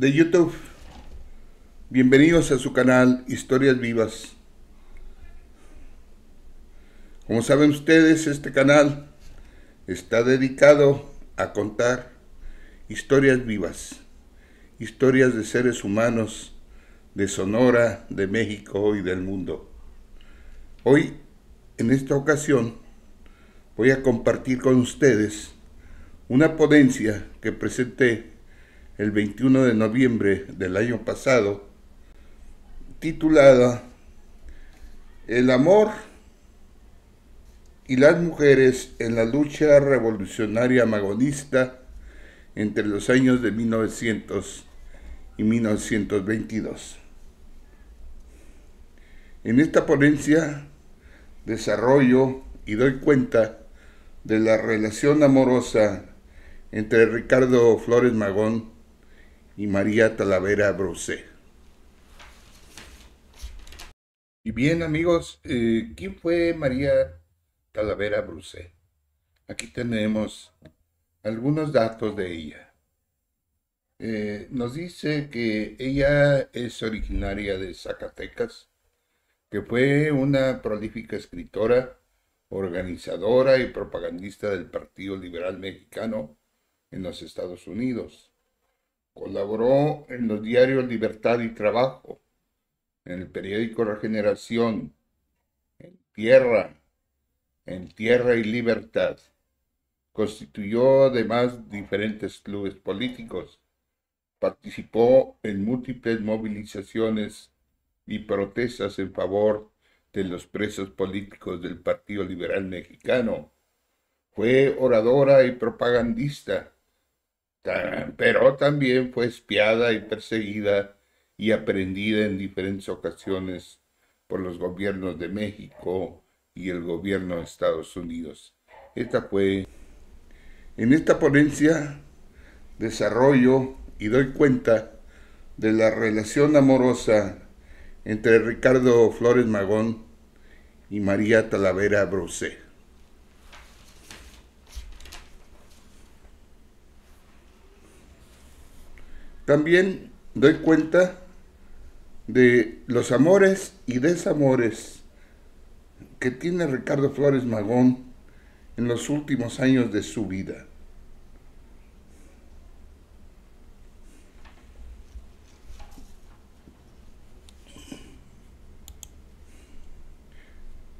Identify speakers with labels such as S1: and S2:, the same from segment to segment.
S1: de YouTube. Bienvenidos a su canal Historias Vivas. Como saben ustedes, este canal está dedicado a contar historias vivas, historias de seres humanos de Sonora, de México y del mundo. Hoy, en esta ocasión, voy a compartir con ustedes una potencia que presenté el 21 de noviembre del año pasado, titulada El amor y las mujeres en la lucha revolucionaria magonista entre los años de 1900 y 1922. En esta ponencia desarrollo y doy cuenta de la relación amorosa entre Ricardo Flores Magón y María Talavera Bruce. Y bien amigos, eh, ¿quién fue María Talavera Bruce? Aquí tenemos algunos datos de ella. Eh, nos dice que ella es originaria de Zacatecas, que fue una prolífica escritora, organizadora y propagandista del Partido Liberal Mexicano en los Estados Unidos. Colaboró en los diarios Libertad y Trabajo, en el periódico Regeneración, en Tierra, en Tierra y Libertad. Constituyó además diferentes clubes políticos. Participó en múltiples movilizaciones y protestas en favor de los presos políticos del Partido Liberal Mexicano. Fue oradora y propagandista pero también fue espiada y perseguida y aprendida en diferentes ocasiones por los gobiernos de México y el gobierno de Estados Unidos. Esta fue en esta ponencia desarrollo y doy cuenta de la relación amorosa entre Ricardo Flores Magón y María Talavera Brosé. También doy cuenta de los amores y desamores que tiene Ricardo Flores Magón en los últimos años de su vida.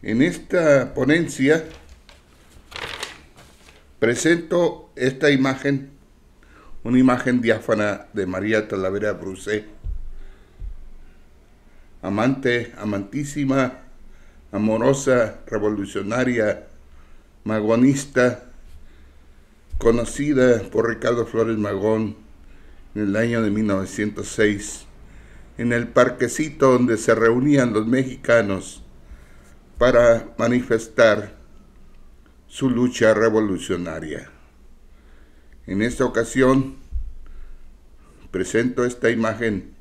S1: En esta ponencia presento esta imagen una imagen diáfana de María Talavera Brusé, amante, amantísima, amorosa, revolucionaria, magonista, conocida por Ricardo Flores Magón en el año de 1906, en el parquecito donde se reunían los mexicanos para manifestar su lucha revolucionaria. En esta ocasión, presento esta imagen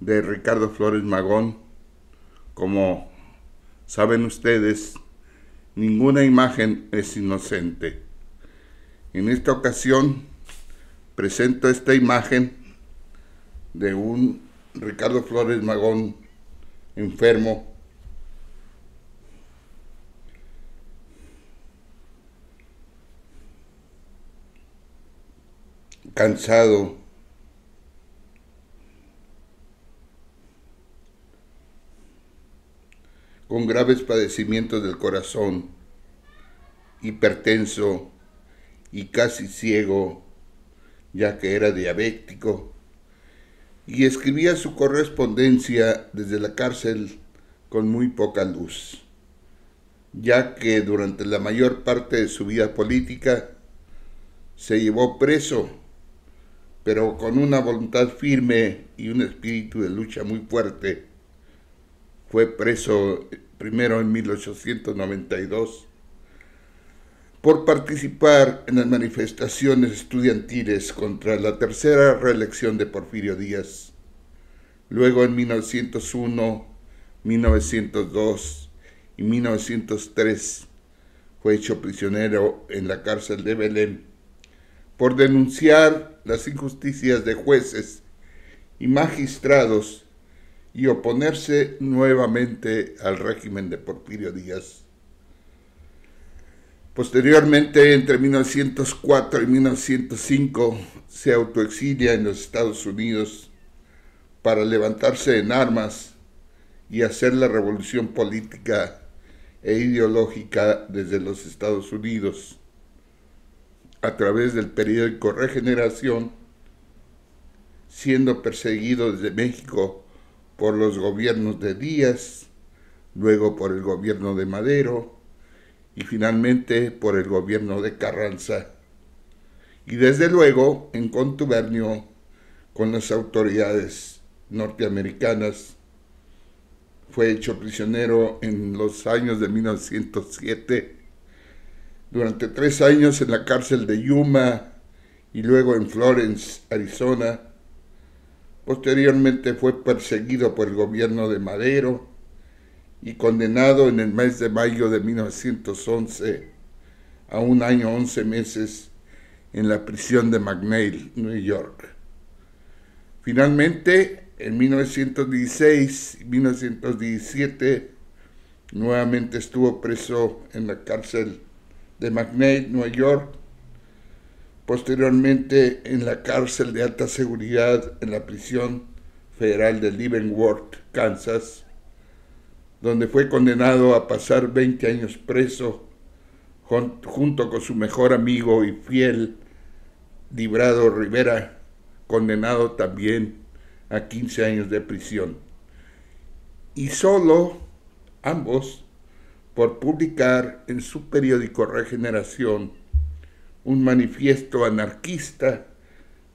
S1: de Ricardo Flores Magón. Como saben ustedes, ninguna imagen es inocente. En esta ocasión presento esta imagen de un Ricardo Flores Magón enfermo. cansado con graves padecimientos del corazón, hipertenso y casi ciego, ya que era diabético, y escribía su correspondencia desde la cárcel con muy poca luz, ya que durante la mayor parte de su vida política se llevó preso, pero con una voluntad firme y un espíritu de lucha muy fuerte fue preso primero en 1892 por participar en las manifestaciones estudiantiles contra la tercera reelección de Porfirio Díaz. Luego en 1901, 1902 y 1903 fue hecho prisionero en la cárcel de Belén por denunciar las injusticias de jueces y magistrados y oponerse nuevamente al régimen de Porfirio Díaz. Posteriormente, entre 1904 y 1905, se autoexilia en los Estados Unidos para levantarse en armas y hacer la revolución política e ideológica desde los Estados Unidos a través del periódico Regeneración, siendo perseguido desde México por los gobiernos de Díaz, luego por el gobierno de Madero y finalmente por el gobierno de Carranza. Y desde luego en contubernio con las autoridades norteamericanas. Fue hecho prisionero en los años de 1907, durante tres años en la cárcel de Yuma y luego en Florence, Arizona Posteriormente fue perseguido por el gobierno de Madero y condenado en el mes de mayo de 1911 a un año 11 meses en la prisión de McNeil, Nueva York. Finalmente, en 1916 y 1917, nuevamente estuvo preso en la cárcel de McNeil, Nueva York, posteriormente en la cárcel de alta seguridad en la prisión federal de Leavenworth, Kansas, donde fue condenado a pasar 20 años preso junto con su mejor amigo y fiel Librado Rivera, condenado también a 15 años de prisión. Y solo ambos por publicar en su periódico Regeneración un manifiesto anarquista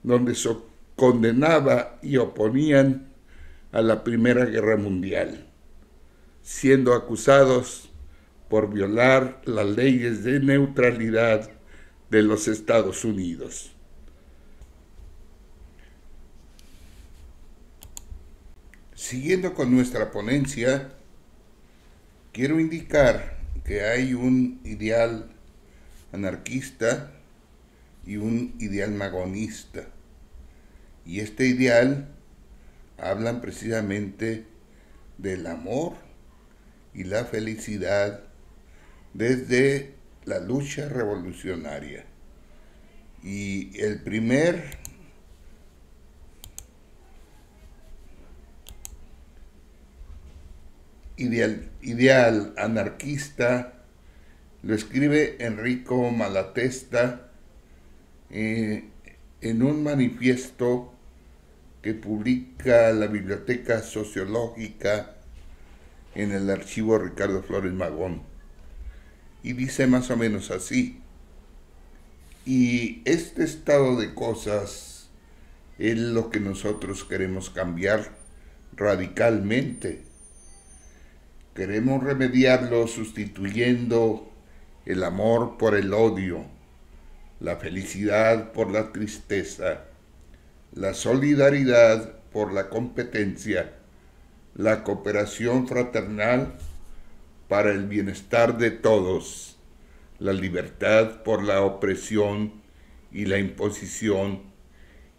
S1: donde se condenaba y oponían a la Primera Guerra Mundial, siendo acusados por violar las leyes de neutralidad de los Estados Unidos. Siguiendo con nuestra ponencia, quiero indicar que hay un ideal anarquista y un ideal magonista. Y este ideal hablan precisamente del amor y la felicidad desde la lucha revolucionaria. Y el primer ideal, ideal anarquista lo escribe Enrico Malatesta eh, en un manifiesto que publica la Biblioteca Sociológica en el archivo Ricardo Flores Magón. Y dice más o menos así. Y este estado de cosas es lo que nosotros queremos cambiar radicalmente. Queremos remediarlo sustituyendo el amor por el odio la felicidad por la tristeza, la solidaridad por la competencia, la cooperación fraternal para el bienestar de todos, la libertad por la opresión y la imposición,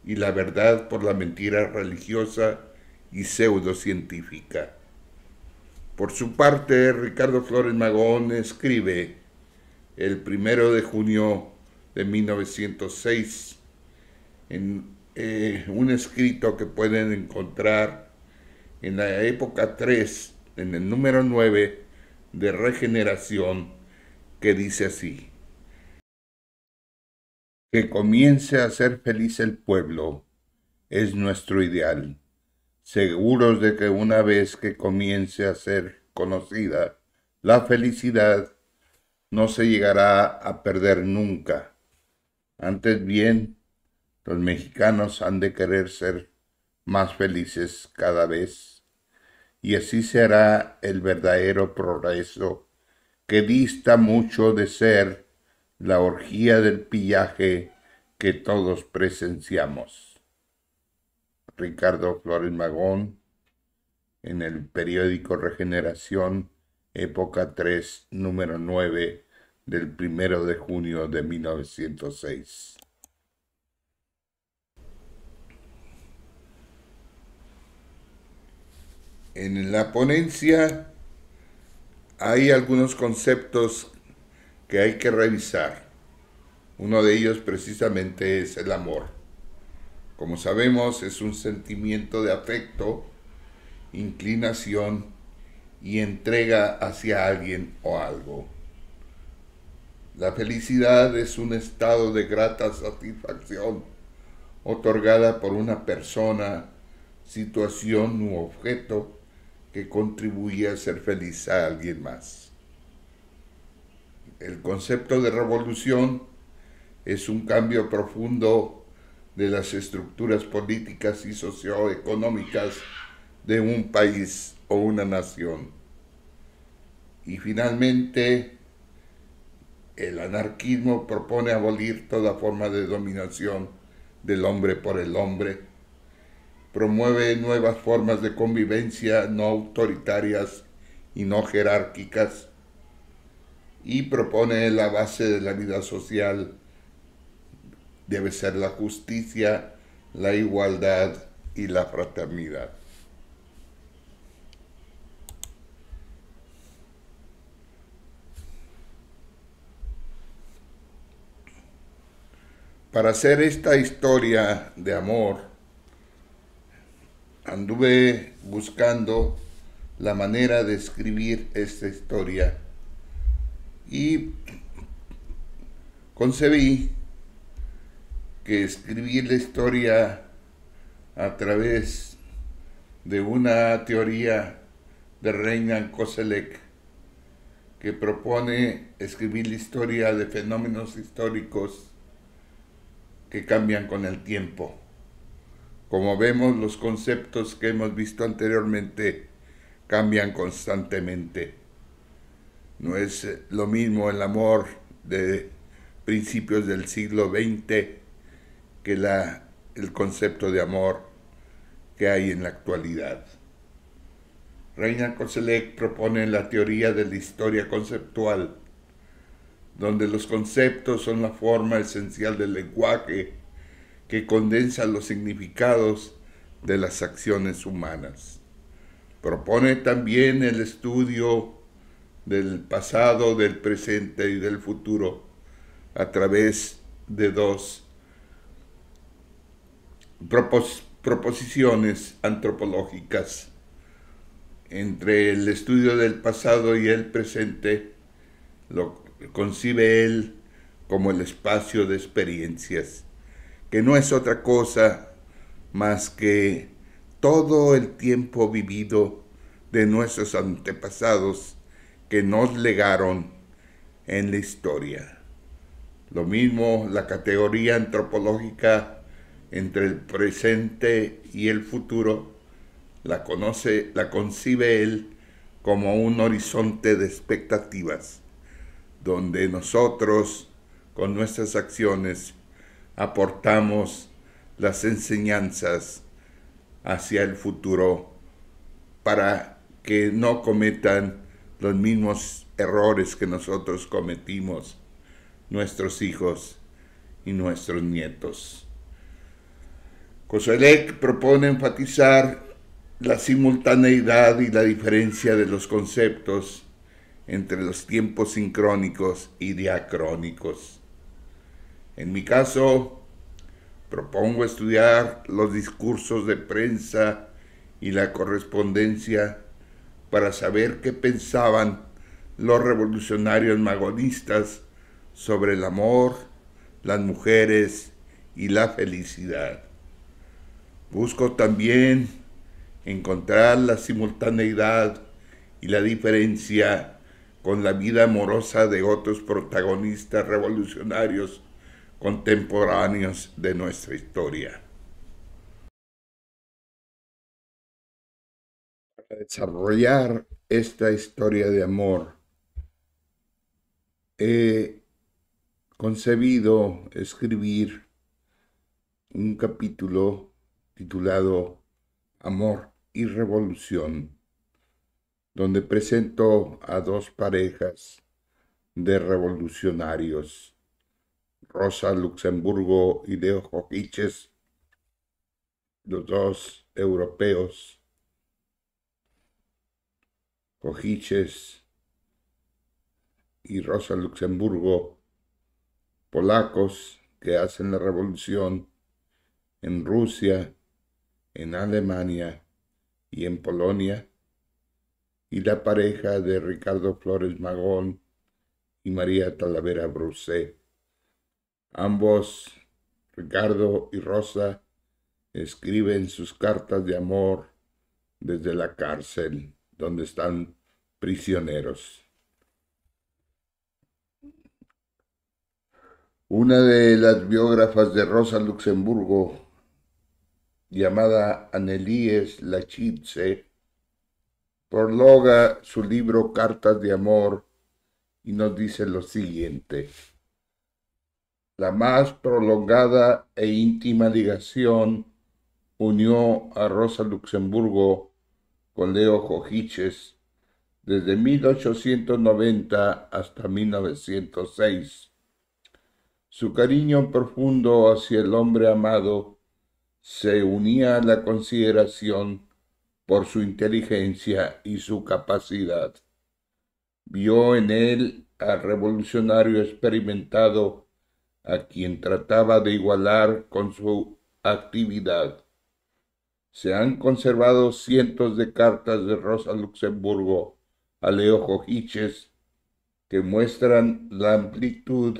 S1: y la verdad por la mentira religiosa y pseudocientífica. Por su parte, Ricardo Flores Magón escribe el primero de junio de 1906, en eh, un escrito que pueden encontrar en la época 3, en el número 9 de regeneración, que dice así. Que comience a ser feliz el pueblo es nuestro ideal, seguros de que una vez que comience a ser conocida la felicidad, no se llegará a perder nunca antes bien, los mexicanos han de querer ser más felices cada vez, y así será el verdadero progreso, que dista mucho de ser la orgía del pillaje que todos presenciamos. Ricardo Flores Magón, en el periódico Regeneración, época 3, número 9, del primero de junio de 1906. En la ponencia hay algunos conceptos que hay que revisar. Uno de ellos precisamente es el amor. Como sabemos, es un sentimiento de afecto, inclinación y entrega hacia alguien o algo. La felicidad es un estado de grata satisfacción otorgada por una persona, situación u objeto que contribuye a ser feliz a alguien más. El concepto de revolución es un cambio profundo de las estructuras políticas y socioeconómicas de un país o una nación. Y finalmente, el anarquismo propone abolir toda forma de dominación del hombre por el hombre, promueve nuevas formas de convivencia no autoritarias y no jerárquicas, y propone la base de la vida social debe ser la justicia, la igualdad y la fraternidad. Para hacer esta historia de amor, anduve buscando la manera de escribir esta historia y concebí que escribir la historia a través de una teoría de Reynan Koselek que propone escribir la historia de fenómenos históricos que cambian con el tiempo. Como vemos, los conceptos que hemos visto anteriormente cambian constantemente. No es eh, lo mismo el amor de principios del siglo XX que la, el concepto de amor que hay en la actualidad. Reina Koselec propone la teoría de la historia conceptual donde los conceptos son la forma esencial del lenguaje que condensa los significados de las acciones humanas. Propone también el estudio del pasado, del presente y del futuro a través de dos proposiciones antropológicas entre el estudio del pasado y el presente, lo concibe él como el espacio de experiencias, que no es otra cosa más que todo el tiempo vivido de nuestros antepasados que nos legaron en la historia. Lo mismo la categoría antropológica entre el presente y el futuro la conoce, la concibe él como un horizonte de expectativas donde nosotros con nuestras acciones aportamos las enseñanzas hacia el futuro para que no cometan los mismos errores que nosotros cometimos, nuestros hijos y nuestros nietos. Koselec propone enfatizar la simultaneidad y la diferencia de los conceptos entre los tiempos sincrónicos y diacrónicos. En mi caso, propongo estudiar los discursos de prensa y la correspondencia para saber qué pensaban los revolucionarios magonistas sobre el amor, las mujeres y la felicidad. Busco también encontrar la simultaneidad y la diferencia con la vida amorosa de otros protagonistas revolucionarios contemporáneos de nuestra historia. Para desarrollar esta historia de amor, he concebido escribir un capítulo titulado Amor y Revolución donde presentó a dos parejas de revolucionarios, Rosa Luxemburgo y Leo Joquiches, los dos europeos. Joquiches y Rosa Luxemburgo, polacos que hacen la revolución en Rusia, en Alemania y en Polonia y la pareja de Ricardo Flores Magón y María Talavera Brusé. Ambos, Ricardo y Rosa, escriben sus cartas de amor desde la cárcel donde están prisioneros. Una de las biógrafas de Rosa Luxemburgo, llamada Annelies Lachitze, prologa su libro Cartas de Amor y nos dice lo siguiente. La más prolongada e íntima ligación unió a Rosa Luxemburgo con Leo Jogiches desde 1890 hasta 1906. Su cariño profundo hacia el hombre amado se unía a la consideración por su inteligencia y su capacidad. Vio en él al revolucionario experimentado a quien trataba de igualar con su actividad. Se han conservado cientos de cartas de Rosa Luxemburgo a Leo Jogiches que muestran la amplitud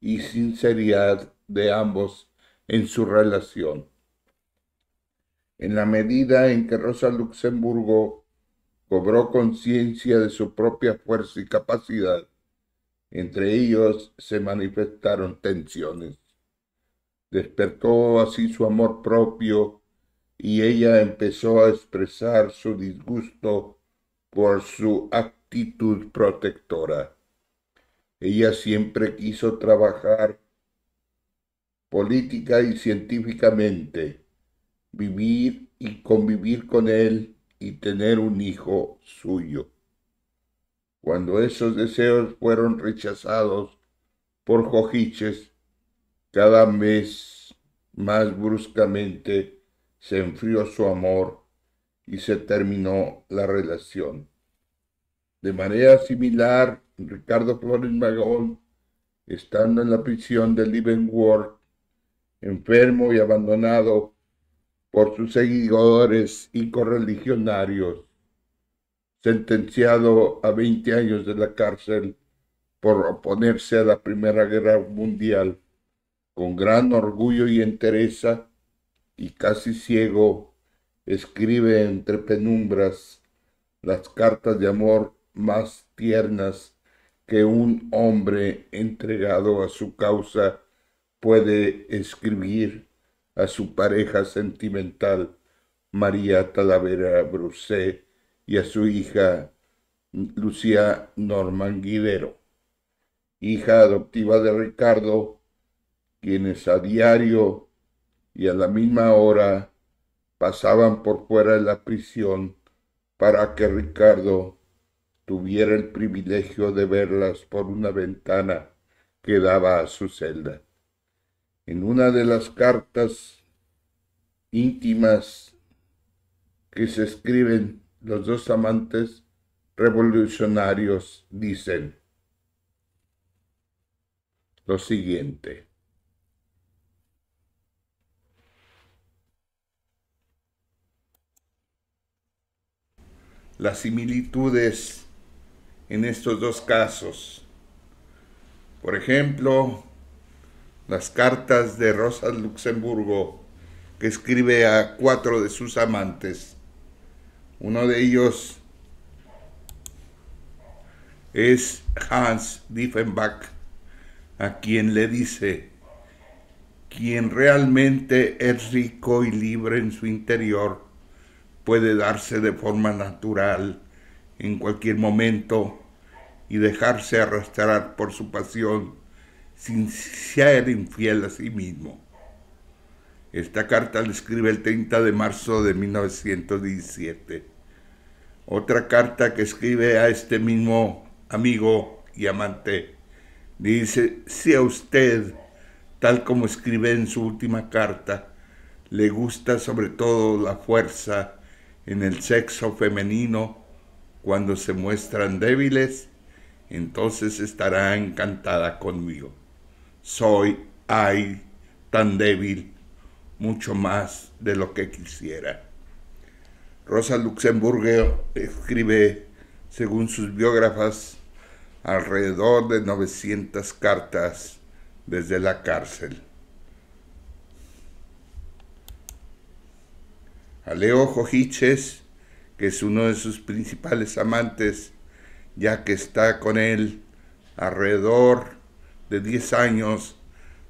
S1: y sinceridad de ambos en su relación en la medida en que Rosa Luxemburgo cobró conciencia de su propia fuerza y capacidad, entre ellos se manifestaron tensiones. Despertó así su amor propio y ella empezó a expresar su disgusto por su actitud protectora. Ella siempre quiso trabajar política y científicamente vivir y convivir con él y tener un hijo suyo. Cuando esos deseos fueron rechazados por Jojiches, cada mes más bruscamente se enfrió su amor y se terminó la relación. De manera similar, Ricardo Flores Magón, estando en la prisión de Leavenworth, enfermo y abandonado, por sus seguidores y correligionarios, sentenciado a 20 años de la cárcel por oponerse a la Primera Guerra Mundial, con gran orgullo y entereza, y casi ciego, escribe entre penumbras las cartas de amor más tiernas que un hombre entregado a su causa puede escribir a su pareja sentimental María Talavera Brusé y a su hija Lucía Norman Guidero, hija adoptiva de Ricardo, quienes a diario y a la misma hora pasaban por fuera de la prisión para que Ricardo tuviera el privilegio de verlas por una ventana que daba a su celda en una de las cartas íntimas que se escriben los dos amantes revolucionarios, dicen lo siguiente. Las similitudes en estos dos casos. Por ejemplo, las cartas de Rosa Luxemburgo que escribe a cuatro de sus amantes. Uno de ellos es Hans Diefenbach, a quien le dice, quien realmente es rico y libre en su interior puede darse de forma natural en cualquier momento y dejarse arrastrar por su pasión sin ser infiel a sí mismo. Esta carta la escribe el 30 de marzo de 1917. Otra carta que escribe a este mismo amigo y amante dice, si a usted, tal como escribe en su última carta, le gusta sobre todo la fuerza en el sexo femenino cuando se muestran débiles, entonces estará encantada conmigo soy, ay, tan débil, mucho más de lo que quisiera. Rosa Luxemburgo escribe, según sus biógrafas, alrededor de 900 cartas desde la cárcel. A Leo Jojiches, que es uno de sus principales amantes, ya que está con él alrededor de 10 años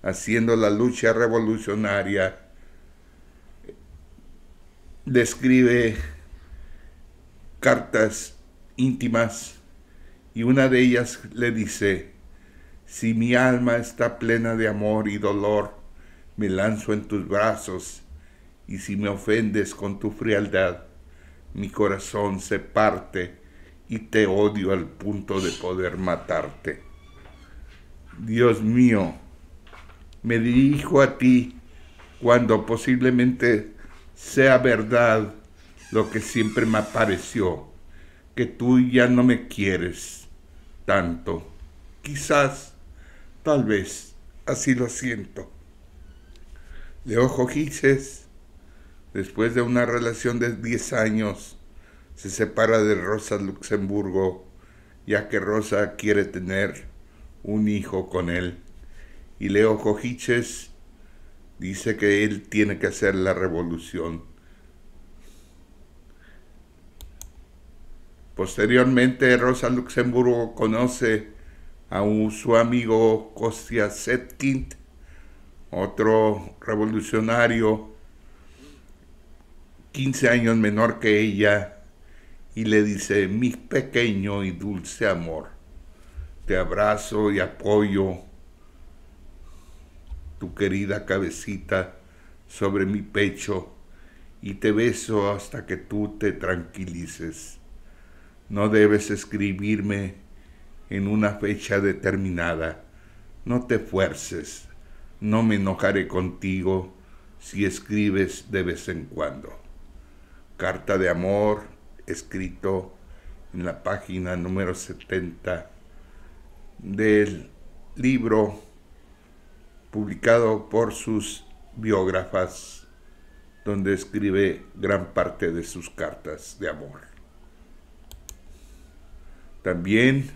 S1: haciendo la lucha revolucionaria, describe cartas íntimas y una de ellas le dice, si mi alma está plena de amor y dolor, me lanzo en tus brazos, y si me ofendes con tu frialdad, mi corazón se parte y te odio al punto de poder matarte. Dios mío, me dirijo a ti cuando posiblemente sea verdad lo que siempre me apareció, que tú ya no me quieres tanto. Quizás, tal vez, así lo siento. De ojo Gises, después de una relación de 10 años, se separa de Rosa Luxemburgo, ya que Rosa quiere tener un hijo con él. Y Leo Cojiches dice que él tiene que hacer la revolución. Posteriormente, Rosa Luxemburgo conoce a un, su amigo costia Setkind, otro revolucionario, 15 años menor que ella, y le dice, mi pequeño y dulce amor te abrazo y apoyo tu querida cabecita sobre mi pecho y te beso hasta que tú te tranquilices. No debes escribirme en una fecha determinada. No te fuerces. No me enojaré contigo si escribes de vez en cuando. Carta de amor escrito en la página número 70 del libro publicado por sus biógrafas, donde escribe gran parte de sus cartas de amor. También,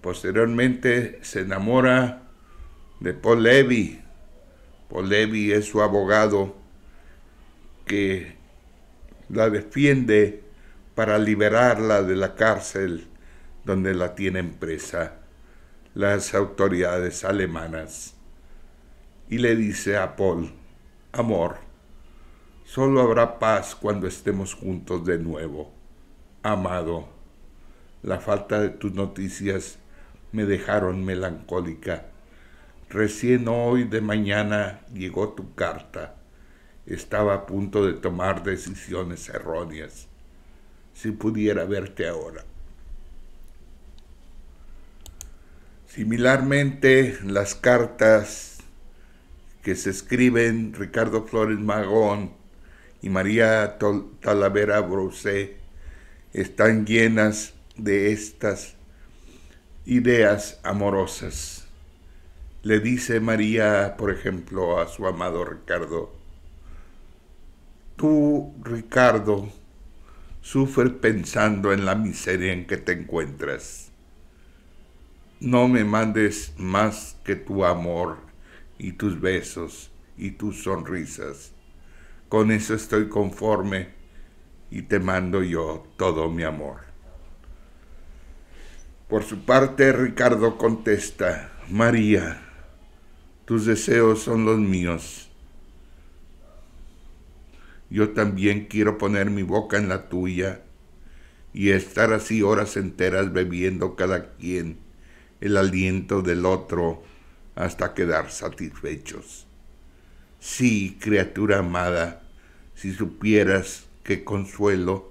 S1: posteriormente, se enamora de Paul Levy. Paul Levy es su abogado que la defiende para liberarla de la cárcel donde la tienen presa las autoridades alemanas y le dice a Paul, amor, solo habrá paz cuando estemos juntos de nuevo. Amado, la falta de tus noticias me dejaron melancólica. Recién hoy de mañana llegó tu carta. Estaba a punto de tomar decisiones erróneas. Si pudiera verte ahora. Similarmente, las cartas que se escriben Ricardo Flores Magón y María Talavera Brosé están llenas de estas ideas amorosas. Le dice María, por ejemplo, a su amado Ricardo, tú, Ricardo, sufres pensando en la miseria en que te encuentras no me mandes más que tu amor y tus besos y tus sonrisas. Con eso estoy conforme y te mando yo todo mi amor. Por su parte, Ricardo contesta, María, tus deseos son los míos. Yo también quiero poner mi boca en la tuya y estar así horas enteras bebiendo cada quien el aliento del otro hasta quedar satisfechos. Sí, criatura amada, si supieras qué consuelo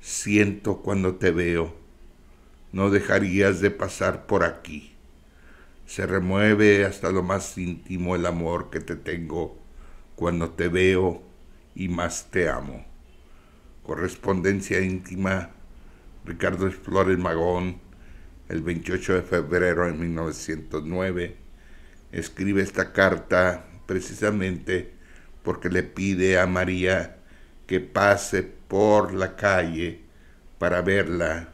S1: siento cuando te veo, no dejarías de pasar por aquí. Se remueve hasta lo más íntimo el amor que te tengo cuando te veo y más te amo. Correspondencia íntima, Ricardo Flores Magón, el 28 de febrero de 1909. Escribe esta carta precisamente porque le pide a María que pase por la calle para verla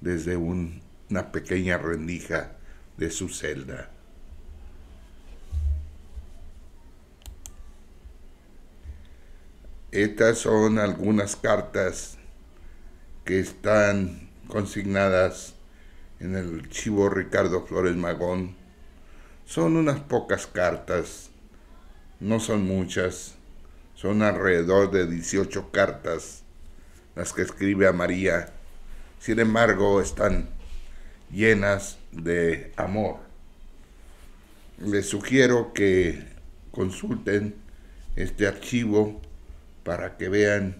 S1: desde una pequeña rendija de su celda. Estas son algunas cartas que están consignadas en el archivo Ricardo Flores Magón. Son unas pocas cartas, no son muchas, son alrededor de 18 cartas las que escribe a María. Sin embargo, están llenas de amor. Les sugiero que consulten este archivo para que vean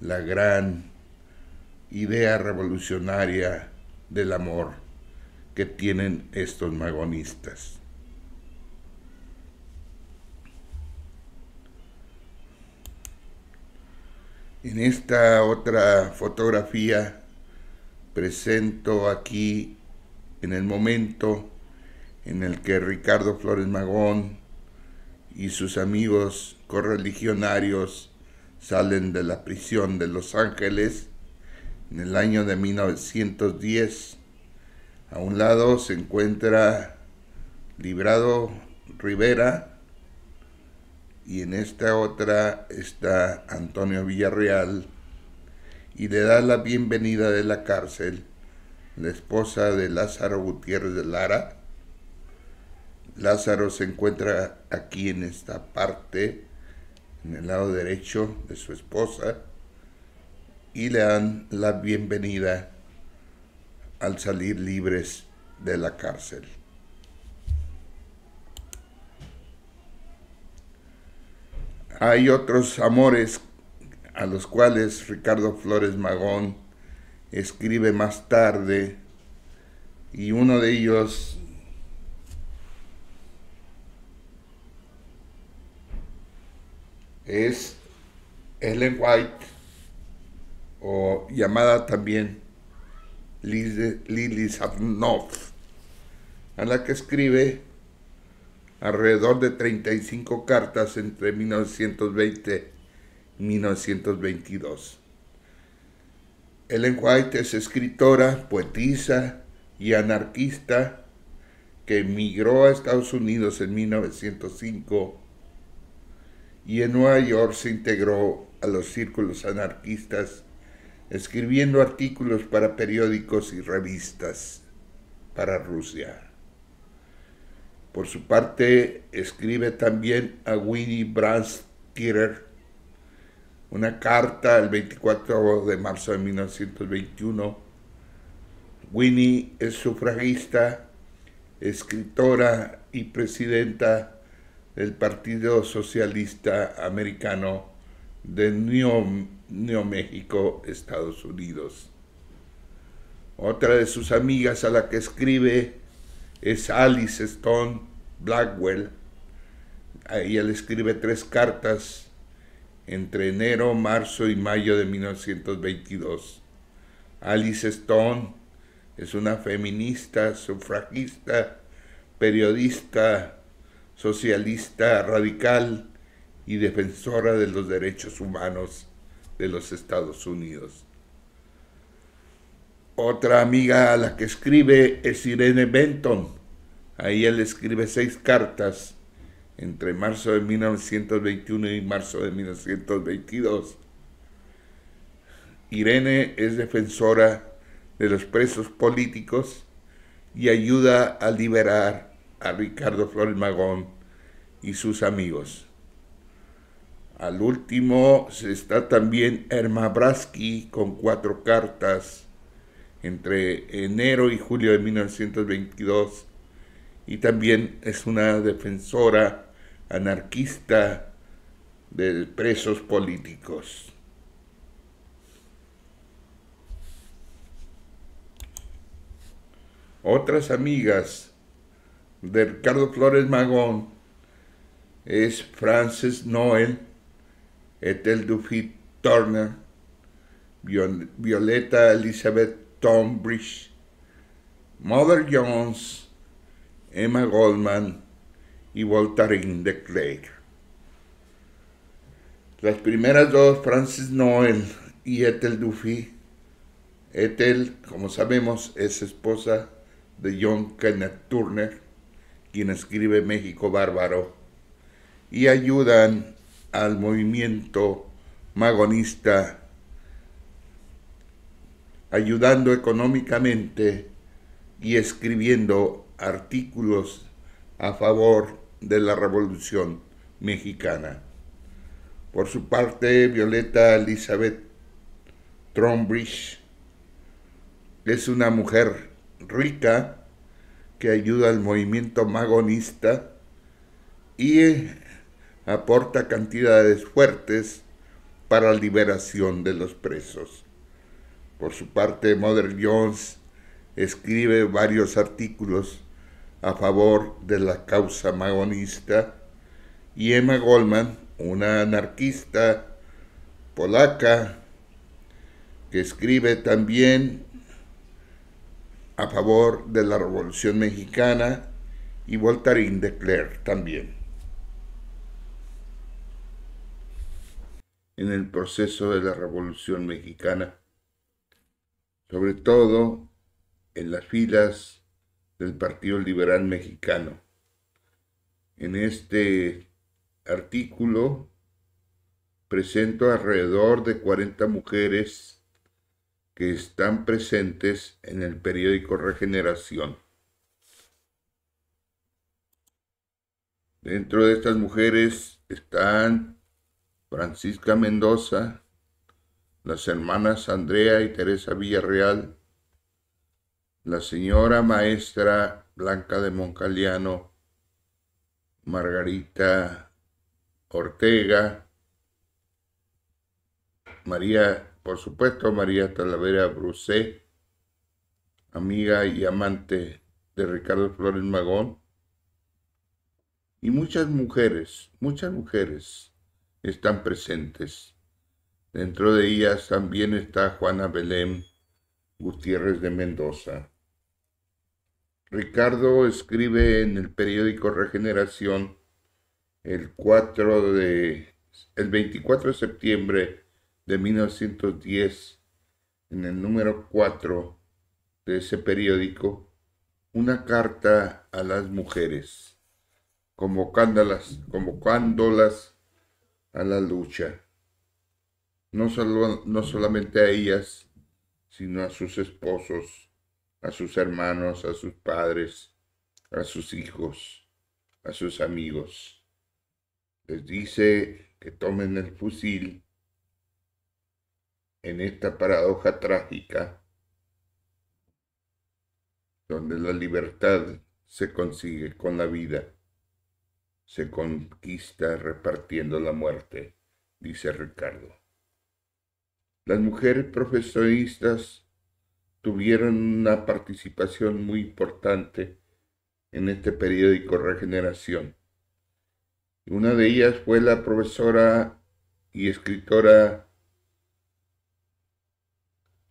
S1: la gran idea revolucionaria del amor que tienen estos magonistas. En esta otra fotografía presento aquí en el momento en el que Ricardo Flores Magón y sus amigos correligionarios salen de la prisión de Los Ángeles en el año de 1910. A un lado se encuentra Librado Rivera y en esta otra está Antonio Villarreal y le da la bienvenida de la cárcel la esposa de Lázaro Gutiérrez de Lara. Lázaro se encuentra aquí en esta parte, en el lado derecho de su esposa y le dan la bienvenida al salir libres de la cárcel. Hay otros amores a los cuales Ricardo Flores Magón escribe más tarde y uno de ellos es Ellen White o llamada también Lili Savnov, a la que escribe alrededor de 35 cartas entre 1920 y 1922. Ellen White es escritora, poetisa y anarquista que emigró a Estados Unidos en 1905 y en Nueva York se integró a los círculos anarquistas escribiendo artículos para periódicos y revistas para Rusia. Por su parte, escribe también a Winnie Brandstirer una carta el 24 de marzo de 1921. Winnie es sufragista, escritora y presidenta del Partido Socialista Americano de New, México, Estados Unidos. Otra de sus amigas a la que escribe es Alice Stone Blackwell. A ella le escribe tres cartas entre enero, marzo y mayo de 1922. Alice Stone es una feminista, sufragista, periodista, socialista, radical, y defensora de los derechos humanos de los Estados Unidos. Otra amiga a la que escribe es Irene Benton. Ahí él escribe seis cartas entre marzo de 1921 y marzo de 1922. Irene es defensora de los presos políticos y ayuda a liberar a Ricardo Flores Magón y sus amigos. Al último está también Braski con cuatro cartas entre enero y julio de 1922 y también es una defensora anarquista de presos políticos. Otras amigas de Ricardo Flores Magón es Frances Noel, Ethel Duffy Turner, Violeta Elizabeth Tombridge, Mother Jones, Emma Goldman y Voltairine de Clare. Las primeras dos, Francis Noel y Ethel Duffy. Ethel, como sabemos, es esposa de John Kenneth Turner, quien escribe México Bárbaro, y ayudan al movimiento magonista, ayudando económicamente y escribiendo artículos a favor de la Revolución Mexicana. Por su parte, Violeta Elizabeth Trombridge es una mujer rica que ayuda al movimiento magonista y aporta cantidades fuertes para la liberación de los presos. Por su parte, Mother Jones escribe varios artículos a favor de la causa magonista y Emma Goldman, una anarquista polaca que escribe también a favor de la Revolución Mexicana y Voltarín de Clare también. en el proceso de la Revolución Mexicana, sobre todo en las filas del Partido Liberal Mexicano. En este artículo presento alrededor de 40 mujeres que están presentes en el periódico Regeneración. Dentro de estas mujeres están Francisca Mendoza, las hermanas Andrea y Teresa Villarreal, la señora maestra Blanca de Moncaliano, Margarita Ortega, María, por supuesto, María Talavera Brusé, amiga y amante de Ricardo Flores Magón, y muchas mujeres, muchas mujeres están presentes. Dentro de ellas también está Juana Belén Gutiérrez de Mendoza. Ricardo escribe en el periódico Regeneración el de el 24 de septiembre de 1910 en el número 4 de ese periódico una carta a las mujeres convocándolas convocándolas a la lucha, no, solo, no solamente a ellas, sino a sus esposos, a sus hermanos, a sus padres, a sus hijos, a sus amigos. Les dice que tomen el fusil en esta paradoja trágica donde la libertad se consigue con la vida se conquista repartiendo la muerte, dice Ricardo. Las mujeres profesionistas tuvieron una participación muy importante en este periódico Regeneración. Una de ellas fue la profesora y escritora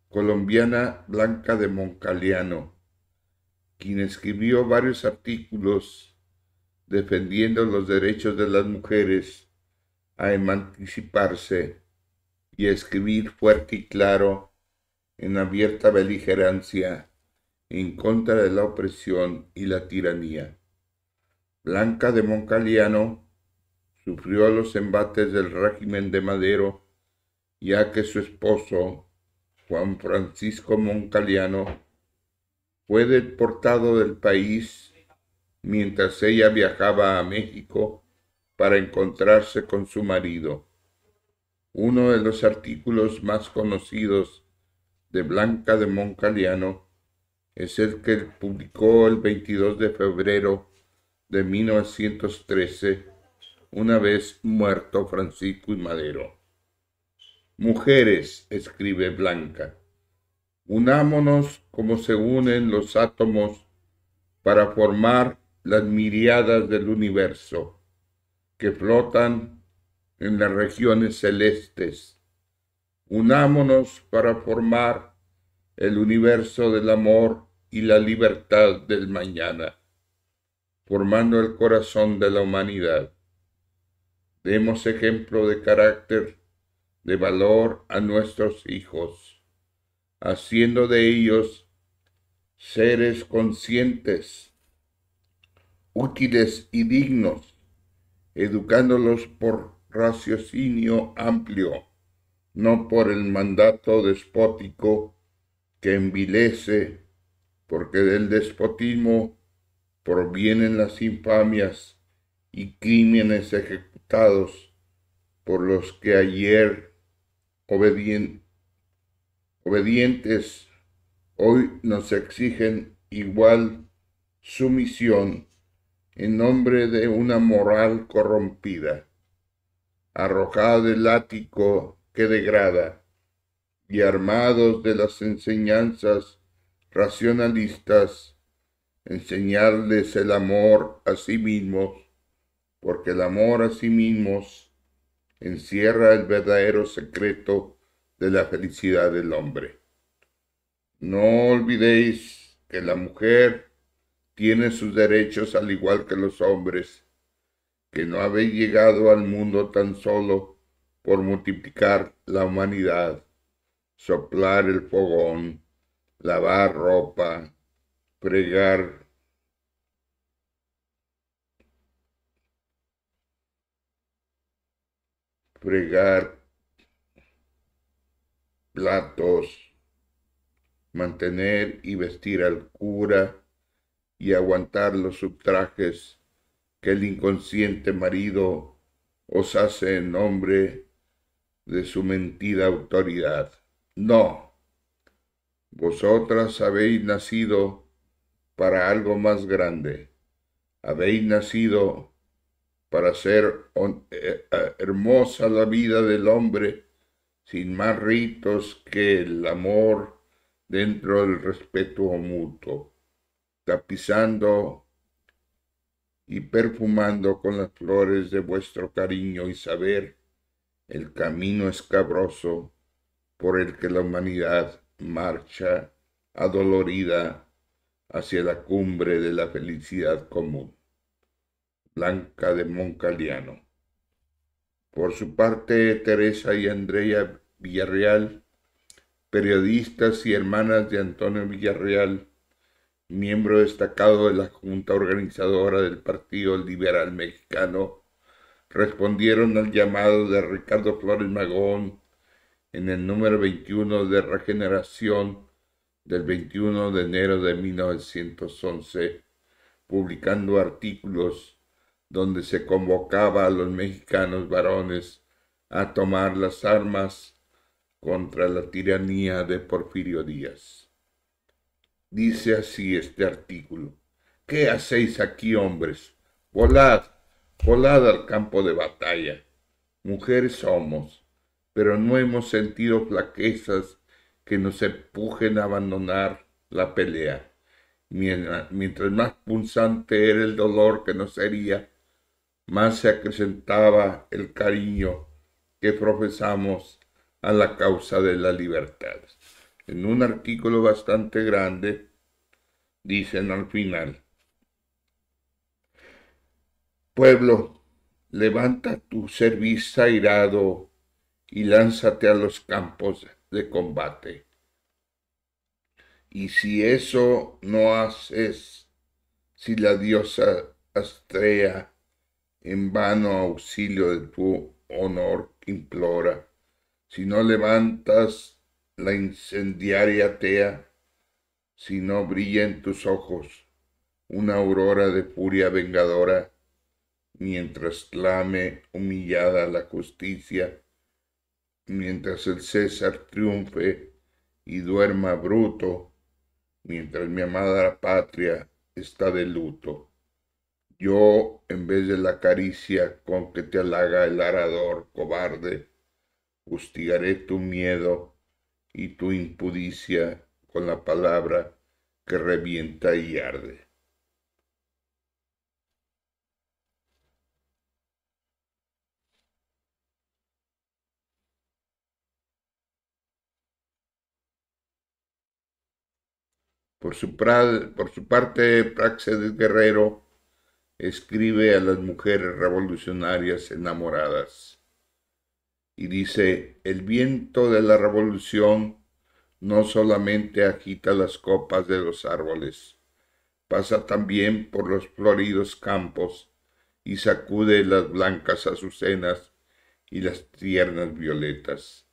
S1: colombiana Blanca de Moncaliano, quien escribió varios artículos defendiendo los derechos de las mujeres a emanciparse y escribir fuerte y claro en abierta beligerancia en contra de la opresión y la tiranía. Blanca de Moncaliano sufrió los embates del régimen de Madero, ya que su esposo, Juan Francisco Moncaliano, fue deportado del país mientras ella viajaba a México para encontrarse con su marido. Uno de los artículos más conocidos de Blanca de Moncaliano es el que publicó el 22 de febrero de 1913, una vez muerto Francisco y Madero. Mujeres, escribe Blanca, unámonos como se unen los átomos para formar las miriadas del universo que flotan en las regiones celestes. Unámonos para formar el universo del amor y la libertad del mañana, formando el corazón de la humanidad. Demos ejemplo de carácter, de valor a nuestros hijos, haciendo de ellos seres conscientes útiles y dignos, educándolos por raciocinio amplio, no por el mandato despótico que envilece, porque del despotismo provienen las infamias y crímenes ejecutados por los que ayer obedientes hoy nos exigen igual sumisión en nombre de una moral corrompida, arrojada del ático que degrada, y armados de las enseñanzas racionalistas, enseñarles el amor a sí mismos, porque el amor a sí mismos encierra el verdadero secreto de la felicidad del hombre. No olvidéis que la mujer tiene sus derechos al igual que los hombres, que no habéis llegado al mundo tan solo por multiplicar la humanidad, soplar el fogón, lavar ropa, pregar pregar platos, mantener y vestir al cura y aguantar los subtrajes que el inconsciente marido os hace en nombre de su mentida autoridad. No, vosotras habéis nacido para algo más grande. Habéis nacido para hacer eh, eh, hermosa la vida del hombre, sin más ritos que el amor dentro del respeto mutuo tapizando y perfumando con las flores de vuestro cariño y saber el camino escabroso por el que la humanidad marcha adolorida hacia la cumbre de la felicidad común. Blanca de Moncaliano. Por su parte, Teresa y Andrea Villarreal, periodistas y hermanas de Antonio Villarreal, miembro destacado de la Junta Organizadora del Partido Liberal Mexicano, respondieron al llamado de Ricardo Flores Magón en el número 21 de Regeneración del 21 de enero de 1911, publicando artículos donde se convocaba a los mexicanos varones a tomar las armas contra la tiranía de Porfirio Díaz. Dice así este artículo. ¿Qué hacéis aquí, hombres? Volad, volad al campo de batalla. Mujeres somos, pero no hemos sentido flaquezas que nos empujen a abandonar la pelea. Mientras más punzante era el dolor que nos hería, más se acrecentaba el cariño que profesamos a la causa de la libertad en un artículo bastante grande, dicen al final, pueblo, levanta tu cerviz airado y lánzate a los campos de combate. Y si eso no haces, si la diosa Astrea en vano auxilio de tu honor implora, si no levantas la incendiaria Tea, si no brilla en tus ojos una aurora de furia vengadora, mientras clame humillada la justicia, mientras el César triunfe y duerma bruto, mientras mi amada patria está de luto. Yo, en vez de la caricia con que te halaga el arador cobarde, hostigaré tu miedo y tu impudicia con la palabra que revienta y arde. Por su, parte, Praxedes Guerrero escribe a las mujeres revolucionarias enamoradas y dice, el viento de la revolución no solamente agita las copas de los árboles, pasa también por los floridos campos y sacude las blancas azucenas y las tiernas violetas.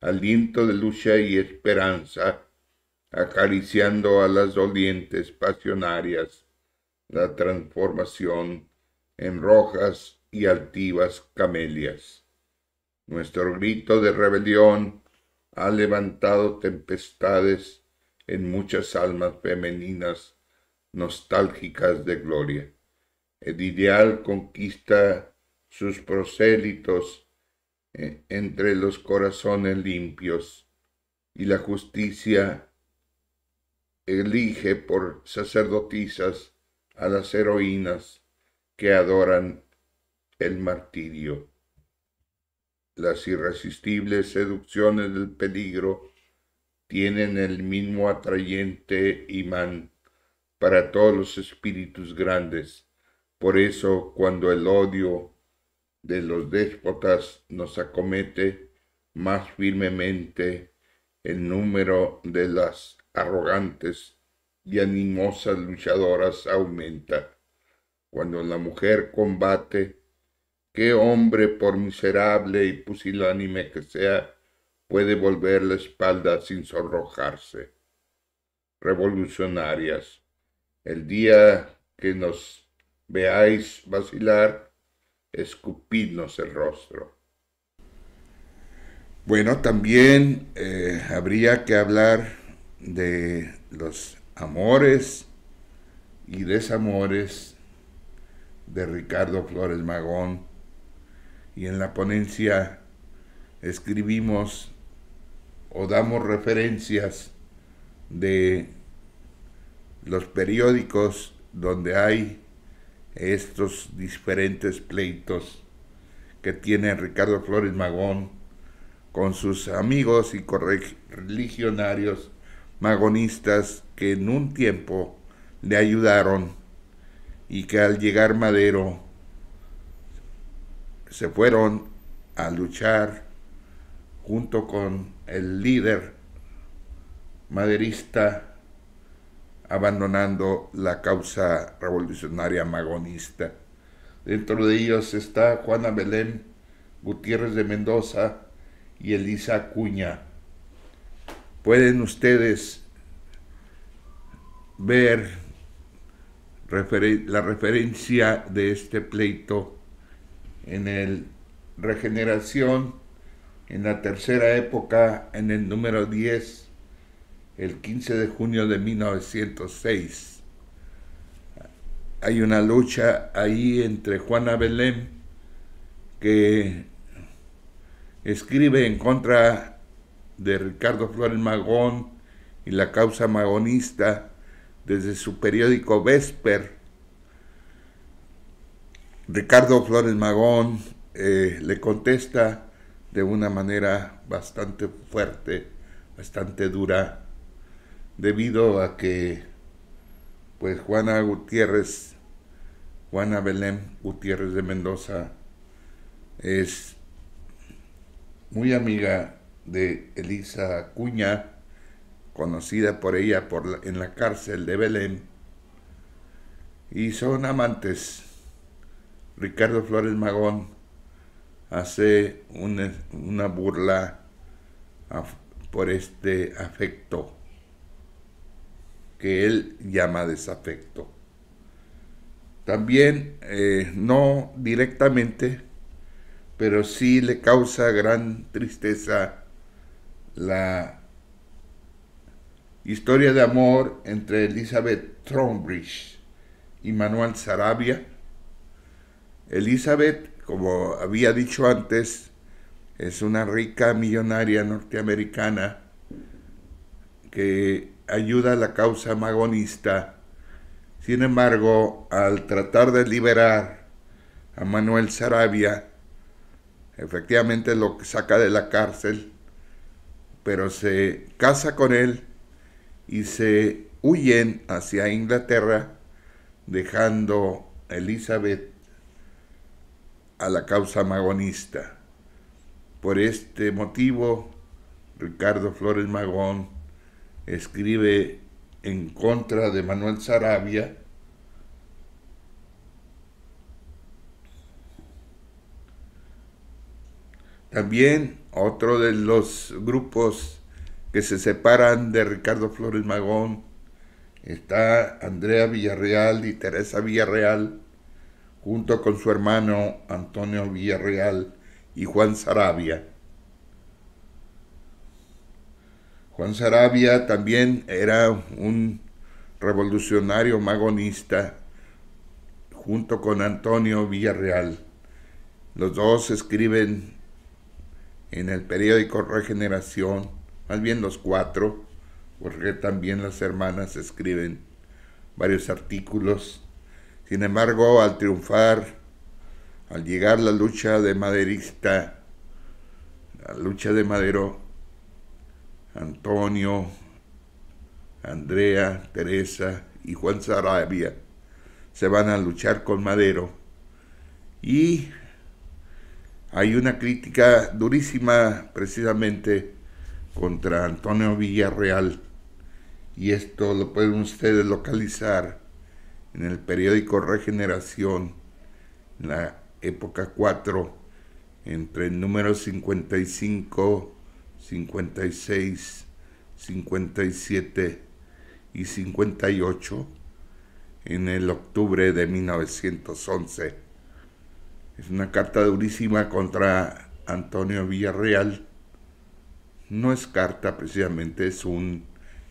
S1: Aliento de lucha y esperanza, acariciando a las dolientes pasionarias, la transformación en rojas y altivas camelias. Nuestro grito de rebelión ha levantado tempestades en muchas almas femeninas nostálgicas de gloria. El ideal conquista sus prosélitos eh, entre los corazones limpios y la justicia elige por sacerdotisas a las heroínas que adoran el martirio las irresistibles seducciones del peligro tienen el mismo atrayente imán para todos los espíritus grandes. Por eso, cuando el odio de los déspotas nos acomete más firmemente, el número de las arrogantes y animosas luchadoras aumenta. Cuando la mujer combate, ¿Qué hombre, por miserable y pusilánime que sea, puede volver la espalda sin sonrojarse? Revolucionarias, el día que nos veáis vacilar, escupidnos el rostro. Bueno, también eh, habría que hablar de los amores y desamores de Ricardo Flores Magón y en la ponencia escribimos o damos referencias de los periódicos donde hay estos diferentes pleitos que tiene Ricardo Flores Magón con sus amigos y correligionarios magonistas que en un tiempo le ayudaron y que al llegar Madero se fueron a luchar junto con el líder maderista, abandonando la causa revolucionaria magonista. Dentro de ellos está Juana Belén Gutiérrez de Mendoza y Elisa cuña Pueden ustedes ver la referencia de este pleito en el Regeneración, en la tercera época, en el número 10, el 15 de junio de 1906. Hay una lucha ahí entre Juana Belén, que escribe en contra de Ricardo Flores Magón y la causa magonista desde su periódico Vesper, Ricardo Flores Magón eh, le contesta de una manera bastante fuerte, bastante dura, debido a que pues Juana Gutiérrez, Juana Belén Gutiérrez de Mendoza es muy amiga de Elisa Cuña, conocida por ella por en la cárcel de Belén, y son amantes Ricardo Flores Magón hace una, burla por este afecto que él llama desafecto. También, eh, no directamente, pero sí le causa gran tristeza la historia de amor entre Elizabeth Trombridge y Manuel Sarabia, Elizabeth, como había dicho antes, es una rica millonaria norteamericana que ayuda a la causa magonista. Sin embargo, al tratar de liberar a Manuel Sarabia, efectivamente lo saca de la cárcel, pero se casa con él y se huyen hacia Inglaterra, dejando a Elizabeth a la causa magonista. Por este motivo, Ricardo Flores Magón escribe en contra de Manuel Sarabia También otro de los grupos que se separan de Ricardo Flores Magón está Andrea Villarreal y Teresa Villarreal junto con su hermano Antonio Villarreal y Juan Sarabia. Juan Sarabia también era un revolucionario magonista junto con Antonio Villarreal. Los dos escriben en el periódico Regeneración, más bien los cuatro, porque también las hermanas escriben varios artículos sin embargo, al triunfar, al llegar la lucha de maderista, la lucha de madero, Antonio, Andrea, Teresa y Juan Sarabia se van a luchar con Madero y hay una crítica durísima precisamente contra Antonio Villarreal y esto lo pueden ustedes localizar en el periódico Regeneración, la época 4, entre el número 55, 56, 57 y 58, en el octubre de 1911. Es una carta durísima contra Antonio Villarreal. No es carta precisamente, es un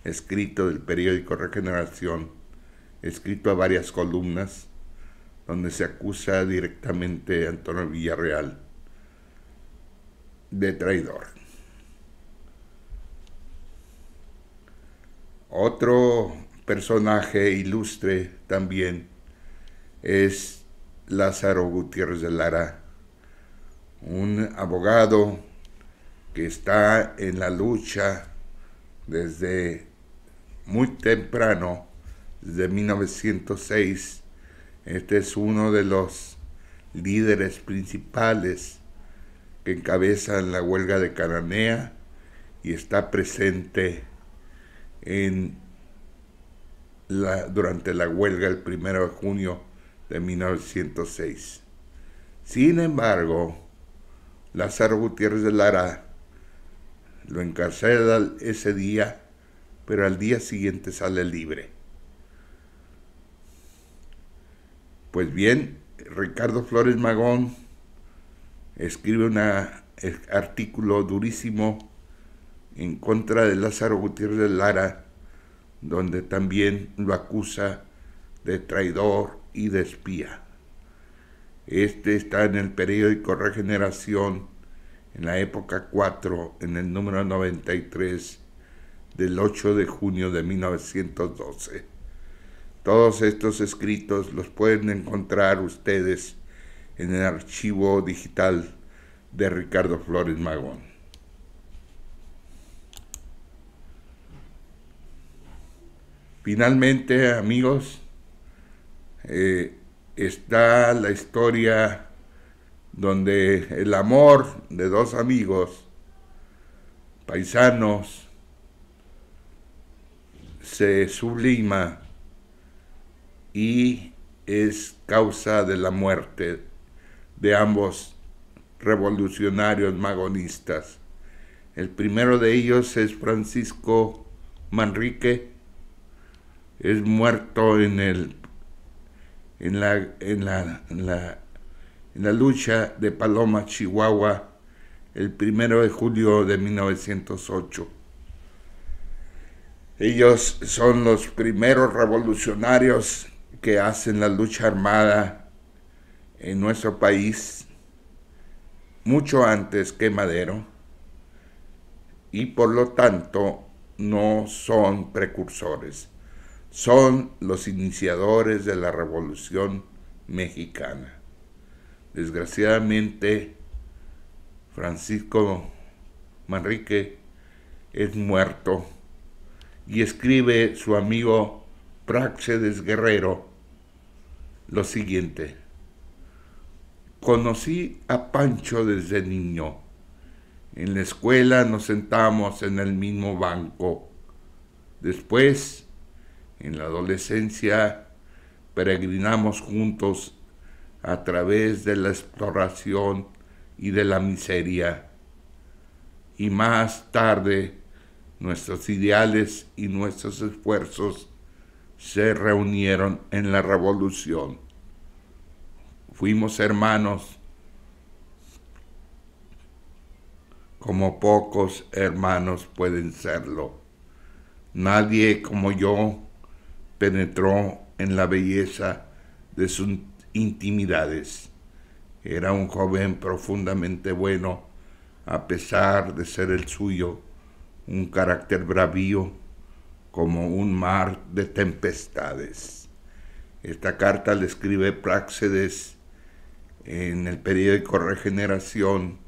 S1: escrito del periódico Regeneración escrito a varias columnas, donde se acusa directamente a Antonio Villarreal de traidor. Otro personaje ilustre también es Lázaro Gutiérrez de Lara, un abogado que está en la lucha desde muy temprano de 1906. Este es uno de los líderes principales que encabezan la huelga de Cananea y está presente en durante la huelga el 1 de junio de 1906. Sin embargo, Lázaro Gutiérrez de Lara lo encarcela ese día, pero al día siguiente sale libre. Pues bien, Ricardo Flores Magón escribe un artículo durísimo en contra de Lázaro Gutiérrez Lara, donde también lo acusa de traidor y de espía. Este está en el periódico Regeneración, en la época 4, en el número 93, del 8 de junio de 1912. Todos estos escritos los pueden encontrar ustedes en el archivo digital de Ricardo Flores Magón. Finalmente, amigos, eh, está la historia donde el amor de dos amigos paisanos se sublima y es causa de la muerte de ambos revolucionarios magonistas. El primero de ellos es Francisco Manrique, es muerto en, el, en, la, en, en, la, la lucha de Paloma, Chihuahua, el primero de julio de 1908. Ellos son los primeros revolucionarios que hacen la lucha armada en nuestro país mucho antes que Madero y por lo tanto no son precursores, son los iniciadores de la revolución mexicana. Desgraciadamente, Francisco Manrique es muerto y escribe su amigo Praxedes Guerrero lo siguiente. Conocí a Pancho desde niño. En la escuela nos sentamos en el mismo banco. Después, en la adolescencia, peregrinamos juntos a través de la exploración y de la miseria. Y más tarde, nuestros ideales y nuestros esfuerzos se reunieron en la revolución. Fuimos hermanos como pocos hermanos pueden serlo. Nadie como yo penetró en la belleza de sus intimidades. Era un joven profundamente bueno, a pesar de ser el suyo, un carácter bravío como un mar de tempestades. Esta carta le escribe Praxedes en el periódico Regeneración,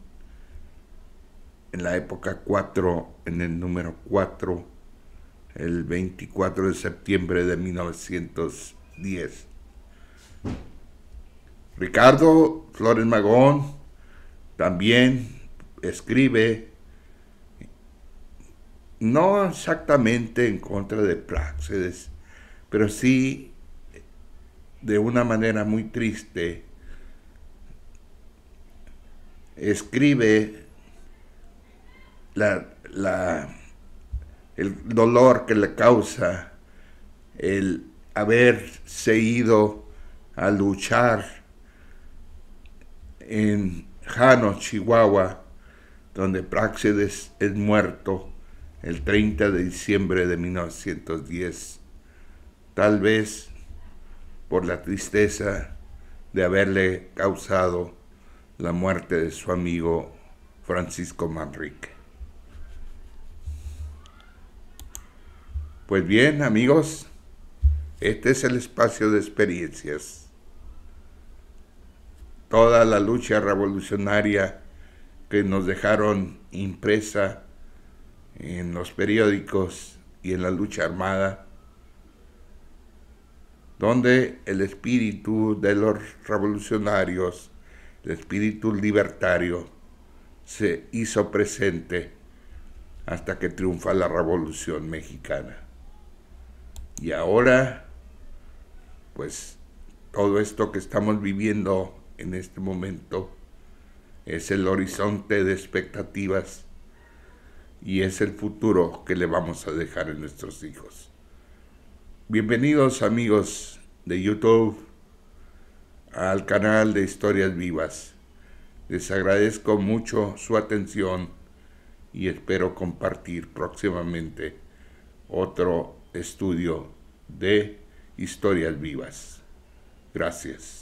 S1: en la época 4, en el número 4, el 24 de septiembre de 1910. Ricardo Flores Magón también escribe no exactamente en contra de Praxedes, pero sí de una manera muy triste, escribe la, el dolor que le causa el haberse ido a luchar en Jano, Chihuahua, donde Praxedes es muerto el 30 de diciembre de 1910, tal vez por la tristeza de haberle causado la muerte de su amigo Francisco Manrique. Pues bien, amigos, este es el espacio de experiencias. Toda la lucha revolucionaria que nos dejaron impresa en los periódicos y en la lucha armada, donde el espíritu de los revolucionarios, el espíritu libertario, se hizo presente hasta que triunfa la revolución mexicana. Y ahora, pues todo esto que estamos viviendo en este momento es el horizonte de expectativas y es el futuro que le vamos a dejar a nuestros hijos. Bienvenidos amigos de YouTube al canal de Historias Vivas. Les agradezco mucho su atención y espero compartir próximamente otro estudio de Historias Vivas. Gracias.